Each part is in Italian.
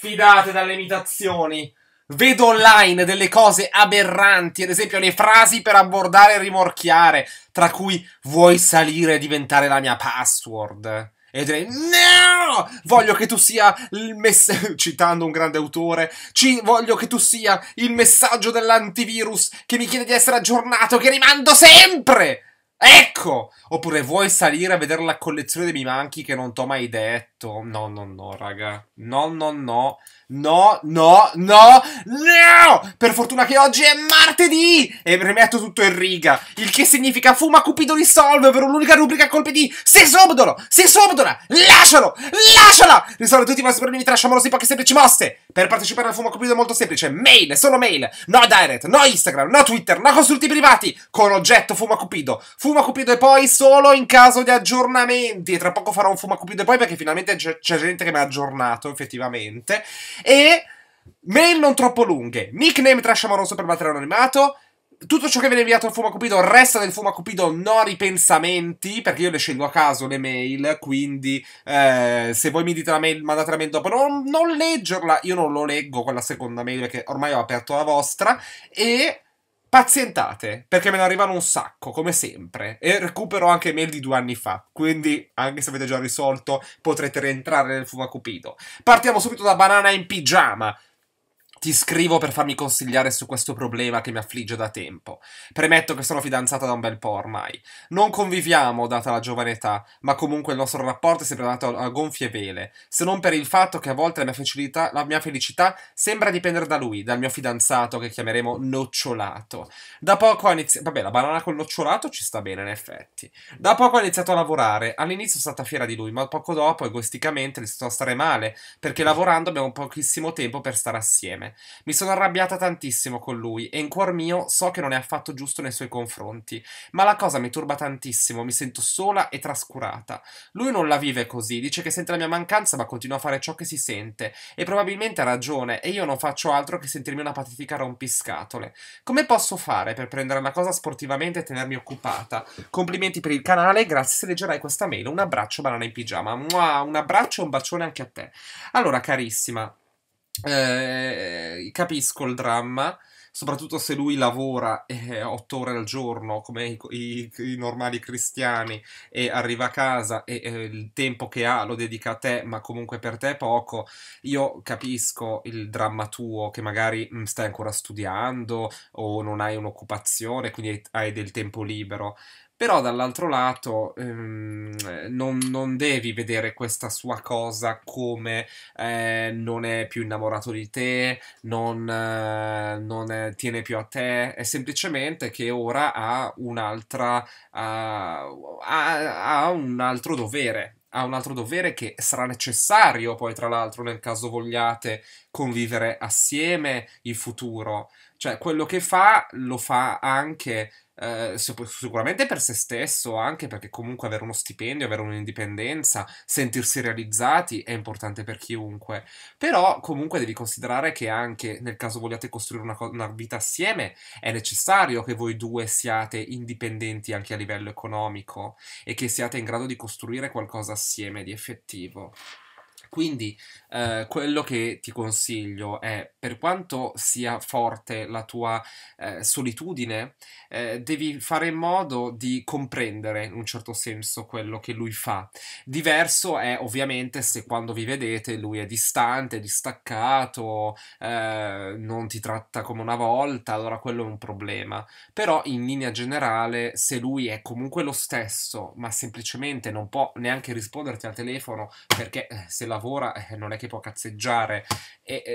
fidate dalle imitazioni. Vedo online delle cose aberranti, ad esempio le frasi per abbordare e rimorchiare, tra cui vuoi salire e diventare la mia password. E direi, no! Voglio che tu sia il messaggio, citando un grande autore, ci voglio che tu sia il messaggio dell'antivirus che mi chiede di essere aggiornato, che rimando sempre! Ecco! Oppure vuoi salire a vedere la collezione dei miei manchi che non t'ho mai detto? No, no, no, raga. No, no, no. No, no, no, no! Per fortuna che oggi è martedì! E rimetto tutto in riga. Il che significa Fuma Cupido risolve per un'unica rubrica a colpi di Se sobdolo! Se sobdola! Lascialo! Lasciala! Risolve tutti i vostri problemi trash amorosi poche semplici mosse! Per partecipare al Fuma Cupido è molto semplice. Mail, solo mail. No direct, no Instagram, no Twitter, no consulti privati. Con oggetto Fuma Cupido. Fuma Cupido e poi solo in caso di aggiornamenti. E tra poco farò un Fuma Cupido e poi perché finalmente c'è gente che mi ha aggiornato effettivamente e mail non troppo lunghe, nickname trash amoroso per battere un animato, tutto ciò che viene inviato al Fumacupido resta del Fumacupido, Cupido, no ripensamenti, perché io le scelgo a caso le mail, quindi eh, se voi mi dite la mail, mandate la mail dopo, non, non leggerla, io non lo leggo quella seconda mail perché ormai ho aperto la vostra, e Pazientate, perché me ne arrivano un sacco, come sempre, e recupero anche mail di due anni fa, quindi anche se avete già risolto potrete rientrare nel fumacupido. Partiamo subito da Banana in pigiama, ti scrivo per farmi consigliare su questo problema che mi affligge da tempo. Premetto che sono fidanzata da un bel po' ormai. Non conviviamo, data la giovane età, ma comunque il nostro rapporto è sempre andato a gonfie vele, se non per il fatto che a volte la mia, felicità, la mia felicità sembra dipendere da lui, dal mio fidanzato che chiameremo nocciolato. Da poco ha iniziato... Vabbè, la banana col nocciolato ci sta bene, in effetti. Da poco ha iniziato a lavorare. All'inizio sono stata fiera di lui, ma poco dopo, egoisticamente, ho iniziato a stare male, perché lavorando abbiamo pochissimo tempo per stare assieme. Mi sono arrabbiata tantissimo con lui e in cuor mio so che non è affatto giusto nei suoi confronti, ma la cosa mi turba tantissimo, mi sento sola e trascurata. Lui non la vive così, dice che sente la mia mancanza ma continua a fare ciò che si sente e probabilmente ha ragione e io non faccio altro che sentirmi una patetica rompiscatole. Come posso fare per prendere la cosa sportivamente e tenermi occupata? Complimenti per il canale, grazie se leggerai questa mail. Un abbraccio banana in pigiama. Mua, un abbraccio e un bacione anche a te. Allora carissima, eh, capisco il dramma, soprattutto se lui lavora eh, 8 ore al giorno come i, i, i, normali cristiani e arriva a casa e eh, il tempo che ha lo dedica a te, ma comunque per te è poco. Io capisco il dramma tuo che magari mh, mm, stai ancora studiando o non hai un'occupazione, quindi hai, hai del tempo libero, però dall'altro lato ehm, non, non, devi vedere questa sua cosa come eh, non è più innamorato di te, non, eh, non è, tiene più a te, è semplicemente che ora ha un'altra uh, ha, ha un altro dovere, ha un altro dovere che sarà necessario poi tra l'altro nel caso vogliate convivere assieme in futuro cioè, quello che fa lo fa anche Uh, sicuramente per se stesso, anche perché comunque avere uno stipendio, avere un'indipendenza, sentirsi realizzati è importante per chiunque. Però comunque devi considerare che anche nel caso vogliate costruire una, co- una vita assieme, è necessario che voi due siate indipendenti anche a livello economico e che siate in grado di costruire qualcosa assieme di effettivo. Quindi eh, quello che ti consiglio è, per quanto sia forte la tua eh, solitudine, eh, devi fare in modo di comprendere in un certo senso quello che lui fa. Diverso è ovviamente se quando vi vedete lui è distante, distaccato, eh, non ti tratta come una volta, allora quello è un problema. Però in linea generale, se lui è comunque lo stesso, ma semplicemente non può neanche risponderti al telefono perché eh, se lavora eh, non è che può cazzeggiare e, e,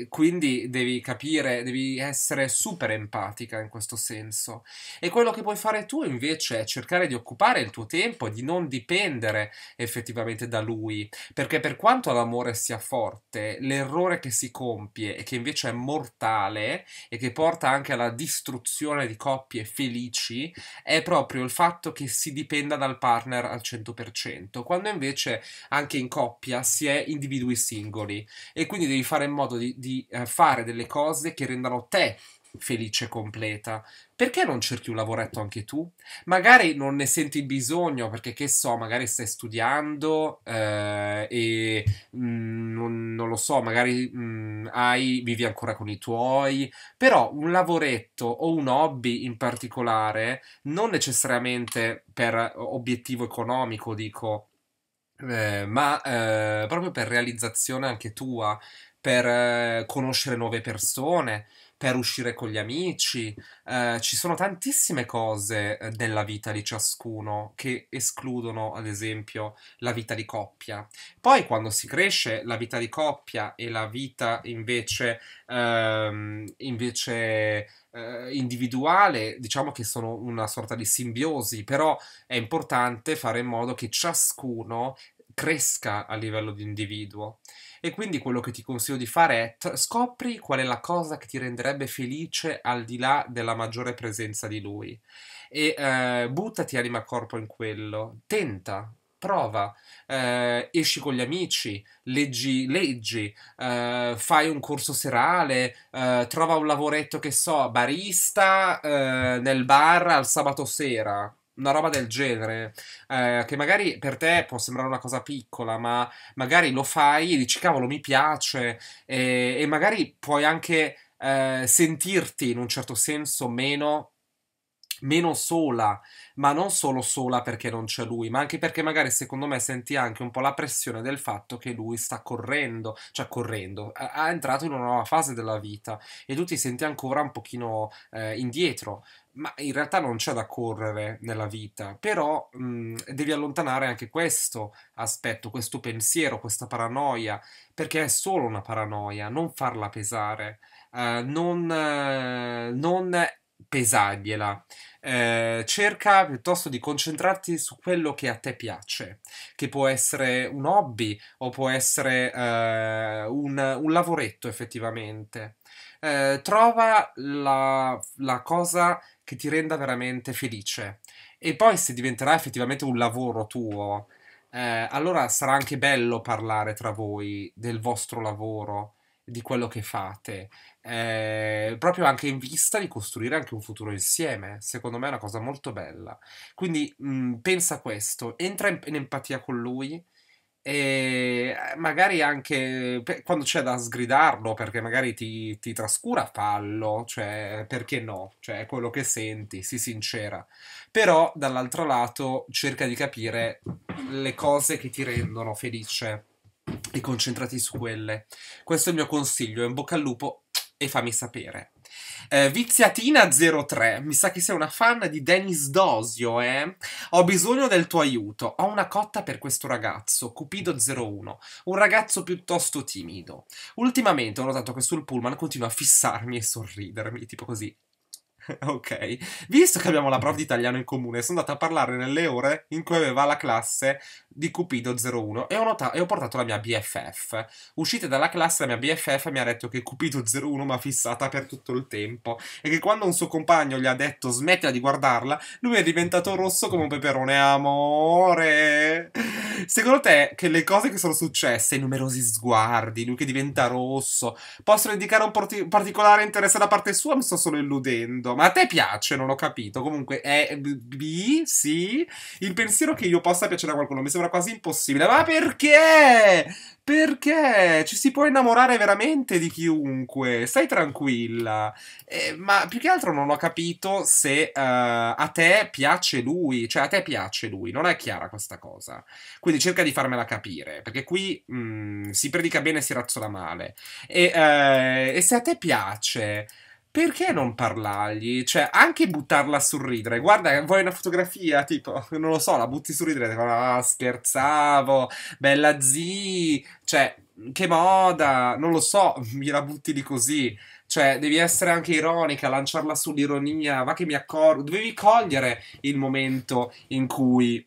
e quindi devi capire, devi essere super empatica in questo senso. E quello che puoi fare tu invece è cercare di occupare il tuo tempo e di non dipendere effettivamente da lui, perché per quanto l'amore sia forte, l'errore che si compie e che invece è mortale e che porta anche alla distruzione di coppie felici è proprio il fatto che si dipenda dal partner al 100%, quando invece anche in coppia si è individui singoli e quindi devi fare in modo di, di eh, fare delle cose che rendano te felice e completa. Perché non cerchi un lavoretto anche tu? Magari non ne senti bisogno perché, che so, magari stai studiando eh, e mh, mm, non, non, lo so, magari mh, mm, hai, vivi ancora con i tuoi, però un lavoretto o un hobby in particolare, non necessariamente per obiettivo economico, dico, eh, ma eh, proprio per realizzazione anche tua, per eh, conoscere nuove persone, per uscire con gli amici. Eh, ci sono tantissime cose eh, della vita di ciascuno che escludono, ad esempio, la vita di coppia. Poi quando si cresce, la vita di coppia e la vita invece, ehm, invece eh, individuale, diciamo che sono una sorta di simbiosi, però è importante fare in modo che ciascuno cresca a livello di individuo. E quindi quello che ti consiglio di fare è scopri qual è la cosa che ti renderebbe felice al di là della maggiore presenza di lui e eh, buttati anima corpo in quello, tenta, prova, eh, esci con gli amici, leggi, leggi eh, fai un corso serale, eh, trova un lavoretto che so, barista eh, nel bar al sabato sera. Una roba del genere, eh, che magari per te può sembrare una cosa piccola, ma magari lo fai e dici cavolo mi piace e, e magari puoi anche eh, sentirti in un certo senso meno meno sola, ma non solo sola perché non c'è lui, ma anche perché magari secondo me senti anche un po' la pressione del fatto che lui sta correndo, cioè correndo, ha entrato in una nuova fase della vita e tu ti senti ancora un pochino eh, indietro. Ma in realtà non c'è da correre nella vita, però mh, devi allontanare anche questo aspetto, questo pensiero, questa paranoia, perché è solo una paranoia, non farla pesare, eh, non, eh, non pesargliela. Eh, cerca piuttosto di concentrarti su quello che a te piace, che può essere un hobby o può essere eh, un, un, lavoretto effettivamente. Eh, trova la, la cosa che ti renda veramente felice e poi se diventerà effettivamente un lavoro tuo, eh, allora sarà anche bello parlare tra voi del vostro lavoro, di quello che fate, eh, proprio anche in vista di costruire anche un futuro insieme. Secondo me è una cosa molto bella. Quindi mh, pensa a questo, entra in, in empatia con lui e eh, magari anche quando c'è da sgridarlo perché magari ti, ti, trascura fallo, cioè perché no, cioè quello che senti, sii sincera, però dall'altro lato cerca di capire le cose che ti rendono felice e concentrati su quelle. Questo è il mio consiglio, in bocca al lupo e fammi sapere. Eh, Viziatina03, mi sa che sei una fan di Dennis Dosio, eh? Ho bisogno del tuo aiuto, ho una cotta per questo ragazzo, Cupido01, un ragazzo piuttosto timido. Ultimamente ho notato che sul pullman continua a fissarmi e sorridermi, tipo così. ok. Visto che abbiamo la prof di italiano in comune, sono andata a parlare nelle ore in cui aveva la classe di Cupido 01 e ho, notato, e ho portato la mia BFF. Uscite dalla classe, la mia BFF mi ha detto che Cupido 01 mi ha fissata per tutto il tempo e che quando un suo compagno gli ha detto smettila di guardarla, lui è diventato rosso come un peperone. Amore! Secondo te che le cose che sono successe, i numerosi sguardi, lui che diventa rosso, possono indicare un particolare interesse da parte sua? Mi sto solo illudendo ma a te piace, non ho capito. Comunque è B, sì. Il pensiero che io possa piacere a qualcuno mi sembra quasi impossibile. Ma perché? Perché ci si può innamorare veramente di chiunque, stai tranquilla. Eh, ma più che altro non ho capito se uh, a te piace lui, cioè a te piace lui, non è chiara questa cosa. Quindi cerca di farmela capire, perché qui mh, mm, si predica bene e si razzola male. E, uh, e se a te piace perché non parlargli? Cioè, anche buttarla a sorridere. Guarda, vuoi una fotografia? Tipo, non lo so, la butti sul ridere. Ah, scherzavo, bella zii. Cioè, che moda, non lo so, mi la butti di così. Cioè, devi essere anche ironica, lanciarla sull'ironia, va che mi accorgo. Dovevi cogliere il momento in cui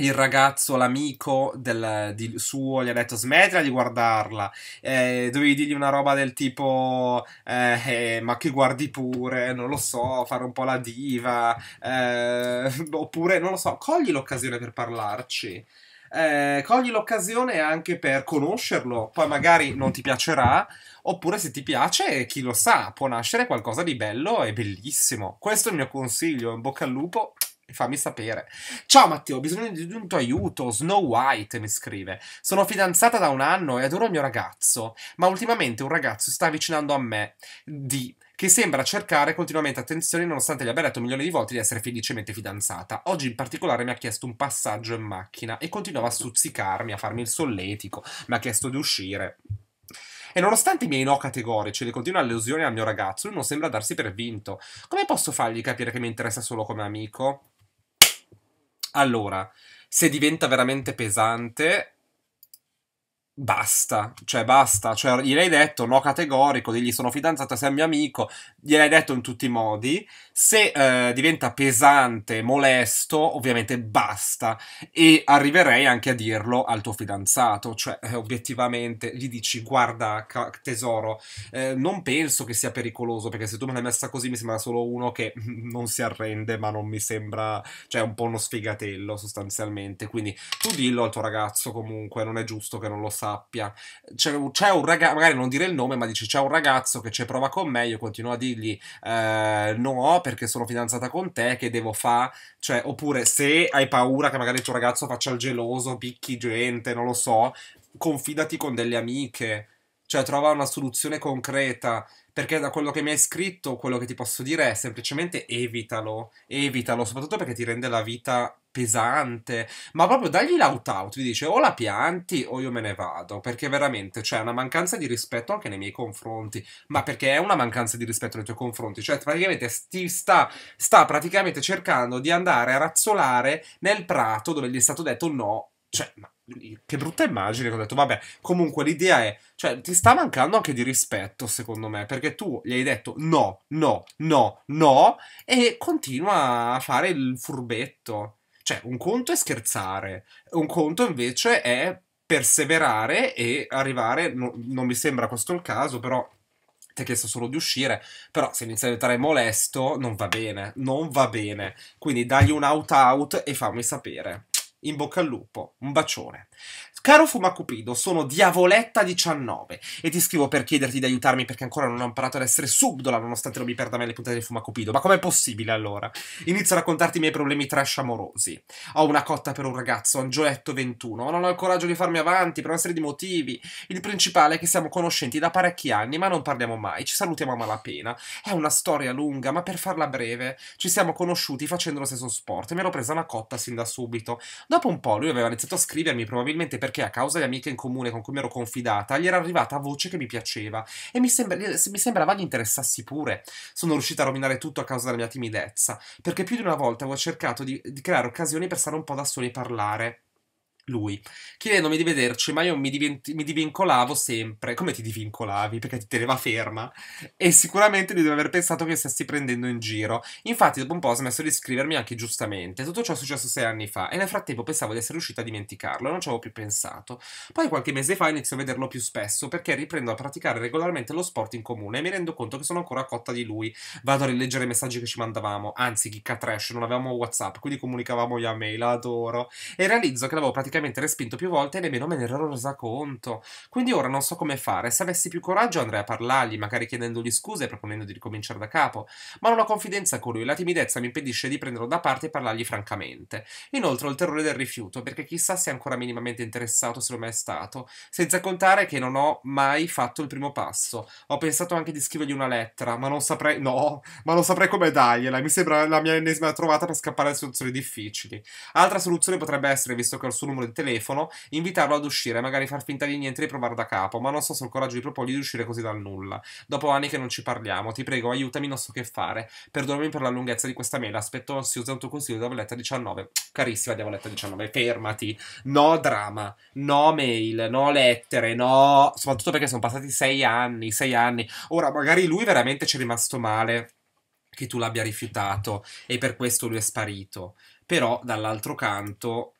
il ragazzo, l'amico del, di, suo gli ha detto smettila di guardarla, eh, dovevi dirgli una roba del tipo eh, eh, ma che guardi pure, non lo so, fare un po' la diva, eh, oppure non lo so, cogli l'occasione per parlarci. Eh, cogli l'occasione anche per conoscerlo, poi magari non ti piacerà, oppure se ti piace, chi lo sa, può nascere qualcosa di bello e bellissimo. Questo è il mio consiglio, in bocca al lupo Fammi sapere. Ciao Matteo, ho bisogno di un tuo aiuto. Snow White mi scrive. Sono fidanzata da un anno e adoro il mio ragazzo, ma ultimamente un ragazzo sta avvicinando a me di che sembra cercare continuamente attenzione nonostante gli abbia detto milioni di volte di essere felicemente fidanzata. Oggi in particolare mi ha chiesto un passaggio in macchina e continuava a stuzzicarmi, a farmi il solletico, mi ha chiesto di uscire. E nonostante i miei no categorici e le continue allusioni al mio ragazzo, lui non sembra darsi per vinto. Come posso fargli capire che mi interessa solo come amico? Allora, se diventa veramente pesante, basta, cioè basta, cioè gliel'hai detto no categorico, digli sono fidanzata, sei mio amico, gliel'hai detto in tutti i modi, se eh, diventa pesante, molesto, ovviamente basta e arriverei anche a dirlo al tuo fidanzato, cioè eh, obiettivamente gli dici guarda tesoro, eh, non penso che sia pericoloso perché se tu me l'hai messa così mi sembra solo uno che non si arrende ma non mi sembra, cioè un po' uno sfigatello sostanzialmente, quindi tu dillo al tuo ragazzo comunque, non è giusto che non lo sa sappia. C'è, c'è un ragazzo, magari non dire il nome, ma dici c'è un ragazzo che c'è prova con me, io continuo a dirgli eh, no perché sono fidanzata con te, che devo fare? Cioè, oppure se hai paura che magari il tuo ragazzo faccia il geloso, picchi gente, non lo so, confidati con delle amiche, cioè trova una soluzione concreta. Perché da quello che mi hai scritto, quello che ti posso dire è semplicemente evitalo, evitalo, soprattutto perché ti rende la vita pesante, ma proprio dagli l'out out, vi dice o la pianti o io me ne vado, perché veramente c'è cioè, una mancanza di rispetto anche nei miei confronti, ma perché è una mancanza di rispetto nei tuoi confronti, cioè praticamente ti sta, sta praticamente cercando di andare a razzolare nel prato dove gli è stato detto no, cioè ma che brutta immagine che ho detto vabbè comunque l'idea è cioè ti sta mancando anche di rispetto secondo me perché tu gli hai detto no no no no e continua a fare il furbetto cioè un conto è scherzare un conto invece è perseverare e arrivare no, non mi sembra questo il caso però ti ha chiesto solo di uscire, però se inizia a diventare molesto non va bene, non va bene. Quindi dagli un out out e fammi sapere in bocca al lupo, un bacione. Caro Fumacupido, sono Diavoletta19 e ti scrivo per chiederti di aiutarmi perché ancora non ho imparato ad essere subdola nonostante non mi perda mai le puntate di Fumacupido. Ma com'è possibile allora? Inizio a raccontarti i miei problemi trash amorosi. Ho una cotta per un ragazzo, Angioletto21, ma non ho il coraggio di farmi avanti per una serie di motivi. Il principale è che siamo conoscenti da parecchi anni ma non parliamo mai, ci salutiamo a malapena. È una storia lunga, ma per farla breve, ci siamo conosciuti facendo lo stesso sport e mi ero presa una cotta sin da subito. Dopo un po' lui aveva iniziato a scrivermi probabilmente per perché a causa di amiche in comune con cui mi ero confidata, gli era arrivata voce che mi piaceva e mi, sembra, eh, mi sembrava gli interessassi pure. Sono riuscita a rovinare tutto a causa della mia timidezza, perché più di una volta avevo cercato di, di creare occasioni per stare un po' da soli e parlare lui, chiedendomi di vederci, ma io mi, diventi- mi divincolavo sempre. Come ti divincolavi? Perché ti teneva ferma. E sicuramente lui deve aver pensato che stessi prendendo in giro. Infatti, dopo un po' ho smesso di scrivermi anche giustamente. Tutto ciò è successo sei anni fa, e nel frattempo pensavo di essere riuscita a dimenticarlo, non ci avevo più pensato. Poi qualche mese fa inizio a vederlo più spesso perché riprendo a praticare regolarmente lo sport in comune e mi rendo conto che sono ancora cotta di lui. Vado a rileggere i messaggi che ci mandavamo, anzi, chicca trash, non avevamo WhatsApp, quindi comunicavamo via mail, adoro. E realizzo che l'avevo praticamente assolutamente respinto più volte e nemmeno me ne ero resa conto. Quindi ora non so come fare. Se avessi più coraggio andrei a parlargli, magari chiedendogli scuse e proponendo di ricominciare da capo. Ma non ho confidenza con lui, la timidezza mi impedisce di prenderlo da parte e parlargli francamente. Inoltre ho il terrore del rifiuto, perché chissà se è ancora minimamente interessato se lo è mai stato. Senza contare che non ho mai fatto il primo passo. Ho pensato anche di scrivergli una lettera, ma non saprei. No, ma non saprei come dargliela. Mi sembra la mia ennesima trovata per scappare da situazioni difficili. Altra soluzione potrebbe essere, visto che ho il suo numero di in telefono, invitarlo ad uscire, magari far finta di niente e riprovare da capo, ma non so se ho il coraggio di proporgli di uscire così dal nulla. Dopo anni che non ci parliamo, ti prego, aiutami, non so che fare. Perdonami per la lunghezza di questa mela, aspetto ansioso il tuo consiglio Diavoletta 19. Carissima Diavoletta 19, fermati. No drama, no mail, no lettere, no... Soprattutto perché sono passati sei anni, sei anni. Ora, magari lui veramente ci è rimasto male che tu l'abbia rifiutato e per questo lui è sparito. Però, dall'altro canto,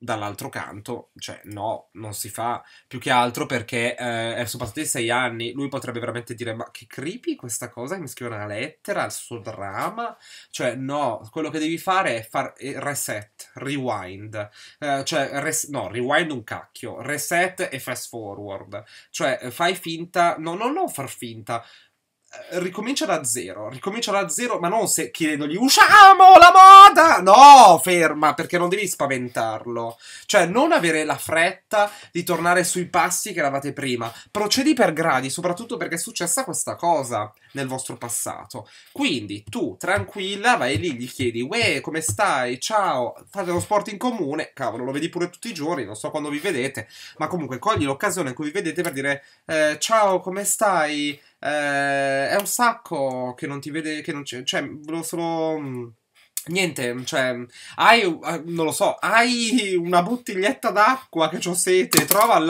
dall'altro canto, cioè no, non si fa più che altro perché eh, sono passati sei anni, lui potrebbe veramente dire ma che creepy questa cosa che mi scrive una lettera, il suo dramma, cioè no, quello che devi fare è far eh, reset, rewind, eh, cioè res- no, rewind un cacchio, reset e fast forward, cioè fai finta, no, no, non far finta, eh, ricomincia da zero, ricomincia da zero, ma non se chiedendogli usciamo la moda! No, ferma, perché non devi spaventarlo. Cioè, non avere la fretta di tornare sui passi che eravate prima. Procedi per gradi, soprattutto perché è successa questa cosa nel vostro passato. Quindi tu, tranquilla, vai lì, gli chiedi, uè, come stai? Ciao, fate lo sport in comune. Cavolo, lo vedi pure tutti i giorni, non so quando vi vedete, ma comunque cogli l'occasione in cui vi vedete per dire, eh, ciao, come stai? Eh, è un sacco che non ti vede, che non c'è, cioè, volevo solo... Mm, niente, cioè, hai, eh, non lo so, hai una bottiglietta d'acqua che ho sete, trova l,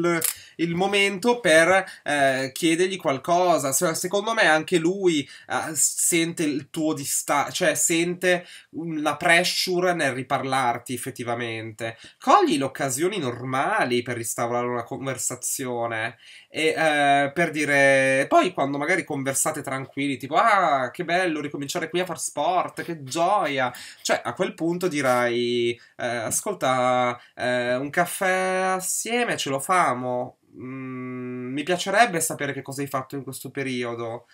l, il momento per eh, chiedergli qualcosa. secondo me anche lui eh, sente il tuo distacco, cioè sente mm, la pressure nel riparlarti effettivamente. Cogli le occasioni normali per ristaurare una conversazione e eh, per dire, poi quando magari conversate tranquilli, tipo, ah, che bello ricominciare qui a far sport, che gioia. Cioè, a quel punto dirai, eh, ascolta, eh, un caffè assieme ce lo famo. Mm, mi piacerebbe sapere che cosa hai fatto in questo periodo.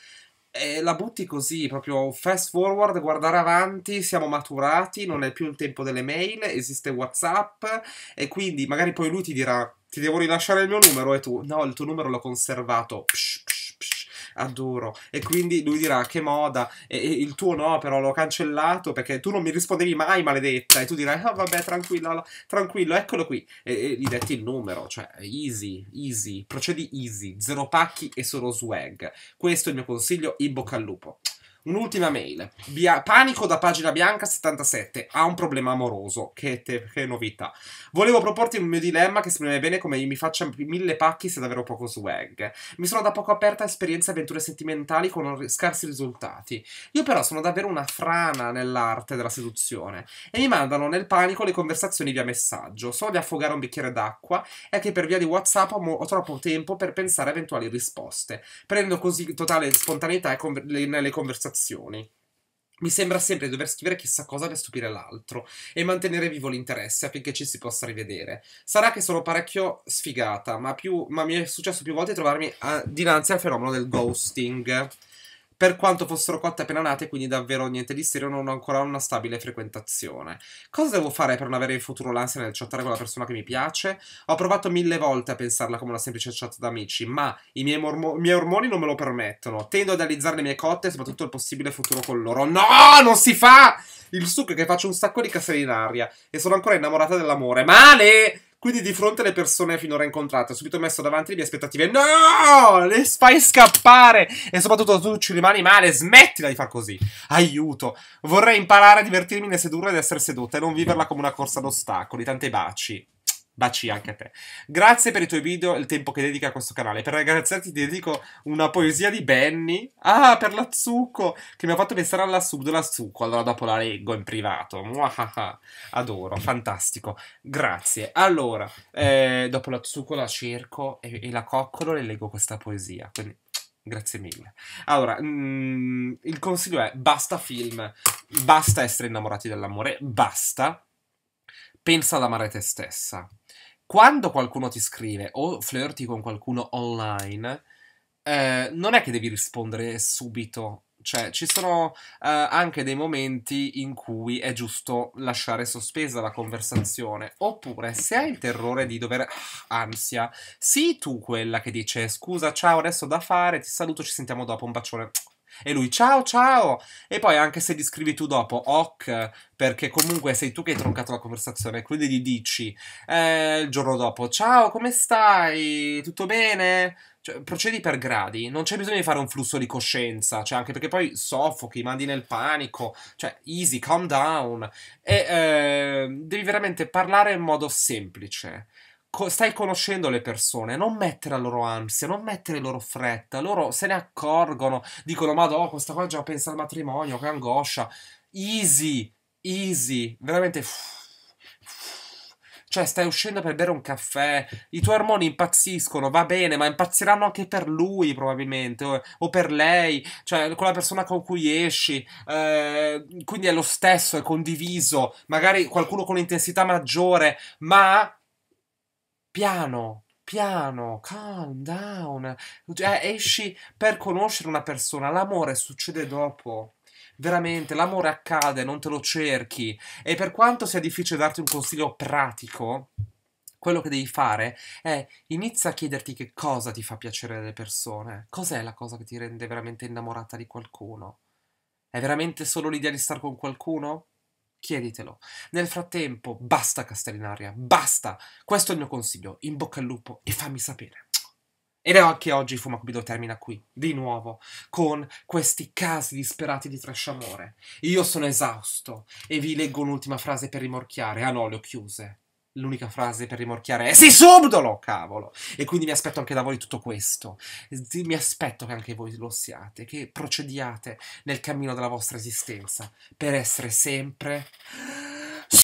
E la butti così, proprio fast forward, guardare avanti, siamo maturati, non è più il tempo delle mail, esiste Whatsapp e quindi magari poi lui ti dirà ti devo rilasciare il mio numero e tu no, il tuo numero l'ho conservato. Psh, psh adoro. E quindi lui dirà che moda, e, e il tuo no, però l'ho cancellato perché tu non mi rispondevi mai, maledetta. E tu dirai, ah oh, vabbè, tranquillo, tranquillo, eccolo qui. E, e gli detti il numero, cioè easy, easy, procedi easy, zero pacchi e solo swag. Questo è il mio consiglio, in bocca al lupo. Un'ultima mail. Bia- Panico da pagina bianca 77. Ha un problema amoroso. Che, te- che novità. Volevo proporti un mio dilemma che esprime bene come mi faccia mille pacchi se davvero poco swag. Mi sono da poco aperta a esperienze e avventure sentimentali con scarsi risultati. Io però sono davvero una frana nell'arte della seduzione e mi mandano nel panico le conversazioni via messaggio. So di affogare un bicchiere d'acqua e che per via di WhatsApp ho, mo- ho troppo tempo per pensare a eventuali risposte. Prendo così totale spontaneità con- le- nelle conversazioni situazioni. Mi sembra sempre dover scrivere chissà cosa per stupire l'altro e mantenere vivo l'interesse affinché ci si possa rivedere. Sarà che sono parecchio sfigata, ma, più, ma mi è successo più volte trovarmi a, ah, dinanzi al fenomeno del ghosting per quanto fossero cotte appena nate, quindi davvero niente di serio, non ho ancora una stabile frequentazione. Cosa devo fare per non avere in futuro l'ansia nel chattare con la persona che mi piace? Ho provato mille volte a pensarla come una semplice chat d'amici, ma i miei, mormo- miei ormoni non me lo permettono. Tendo ad analizzare le mie cotte e soprattutto il possibile futuro con loro. No, non si fa! Il succo è che faccio un sacco di casselle in aria e sono ancora innamorata dell'amore. Male! Quindi di fronte alle persone finora incontrate, ho subito messo davanti le mie aspettative. No! Le fai scappare! E soprattutto tu ci rimani male, smettila di far così. Aiuto! Vorrei imparare a divertirmi nel sedurre ed essere seduta e non viverla come una corsa ad ostacoli. Tanti baci. Baci anche a te. Grazie per i tuoi video e il tempo che dedica a questo canale. Per ringraziarti ti dedico una poesia di Benny. Ah, per la Zucco, che mi ha fatto pensare alla sub della Zucco. Allora dopo la leggo in privato. Muahaha. Adoro, fantastico. Grazie. Allora, eh, dopo la Zucco la cerco e, e la coccolo e leggo questa poesia. Quindi Grazie mille. Allora, mh, mm, il consiglio è basta film, basta essere innamorati dell'amore, basta. Pensa ad amare te stessa quando qualcuno ti scrive o flirti con qualcuno online, eh, non è che devi rispondere subito. Cioè, ci sono eh, anche dei momenti in cui è giusto lasciare sospesa la conversazione. Oppure, se hai il terrore di dover. Ah, ansia, sii tu quella che dice: Scusa, ciao, adesso ho da fare, ti saluto, ci sentiamo dopo. Un bacione e lui ciao ciao e poi anche se gli scrivi tu dopo ok perché comunque sei tu che hai troncato la conversazione quindi gli dici eh, il giorno dopo ciao come stai tutto bene cioè, procedi per gradi non c'è bisogno di fare un flusso di coscienza cioè anche perché poi soffochi mandi nel panico cioè easy calm down e eh, devi veramente parlare in modo semplice co- stai conoscendo le persone, non mettere la loro ansia, non mettere loro fretta, loro se ne accorgono, dicono ma dopo questa qua già pensa al matrimonio, che angoscia, easy, easy, veramente... Cioè, stai uscendo per bere un caffè, i tuoi ormoni impazziscono, va bene, ma impazziranno anche per lui probabilmente, o, o per lei, cioè con la persona con cui esci, eh, quindi è lo stesso, è condiviso, magari qualcuno con intensità maggiore, ma piano, piano, calm down. Cioè, esci per conoscere una persona, l'amore succede dopo. Veramente, l'amore accade, non te lo cerchi. E per quanto sia difficile darti un consiglio pratico, quello che devi fare è inizia a chiederti che cosa ti fa piacere delle persone. Cos'è la cosa che ti rende veramente innamorata di qualcuno? È veramente solo l'idea di stare con qualcuno? chieditelo. Nel frattempo, basta Castellinaria, basta! Questo è il mio consiglio, in bocca al lupo e fammi sapere. Ed è anche oggi Fumacubido termina qui, di nuovo, con questi casi disperati di trasciamore. Io sono esausto e vi leggo un'ultima frase per rimorchiare. Ah no, le ho chiuse l'unica frase per rimorchiare è eh, Sei subdolo, cavolo! E quindi mi aspetto anche da voi tutto questo. Mi aspetto che anche voi lo siate, che procediate nel cammino della vostra esistenza per essere sempre